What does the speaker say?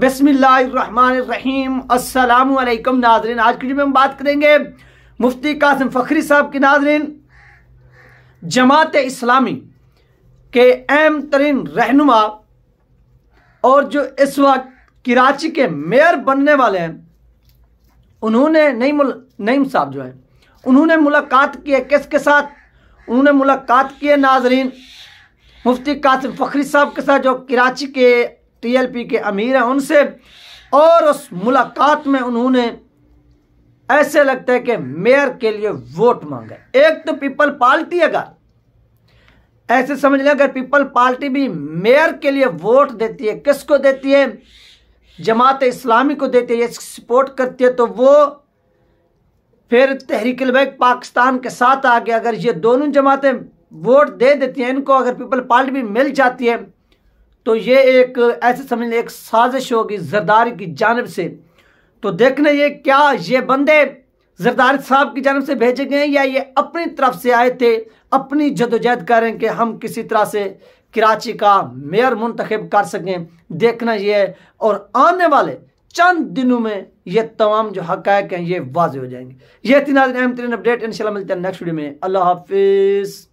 बसमीम अल्लाम नाजरीन आज की वीडियो में हम बात करेंगे मुफ्ती कासिम फ़खरी साहब के नाजरीन जमात इस्लामी के अहम तरीन रहनुमा और जो इस वक्त कराची के मेयर बनने वाले हैं उन्होंने नईम नईम साहब जो है उन्होंने मुलाकात की है किसके साथ उन्होंने मुलाकात की है नाजरीन मुफ्ती कासिम फ़खरी साहब के साथ जो कराची के टीएलपी के अमीर हैं उनसे और उस मुलाकात में उन्होंने ऐसे लगता है कि मेयर के लिए वोट मांगे एक तो पीपल पार्टी अगर ऐसे समझ लें अगर पीपल पार्टी भी मेयर के लिए वोट देती है किसको देती है जमात इस्लामी को देती है सपोर्ट करती है तो वो फिर तहरीक बैग पाकिस्तान के साथ आगे अगर ये दोनों जमातें वोट दे देती हैं इनको अगर पीपल पार्टी भी मिल जाती है तो ये एक ऐसे समझ लें एक साजिश होगी जरदारी की जानब से तो देखना ये क्या ये बंदे जरदारी साहब की जानब से भेजे गए या ये अपनी तरफ से आए थे अपनी जदोजहद करें कि हम किसी तरह से कराची का मेयर मुंतखब कर सकें देखना ये और आने वाले चंद दिनों में ये तमाम जो हक़ हैं ये वाज हो जाएंगे ये तीन अहम तरीन अपडेट इन मिलते हैं नेक्स्ट वीडियो में अल्लाह हाफिज़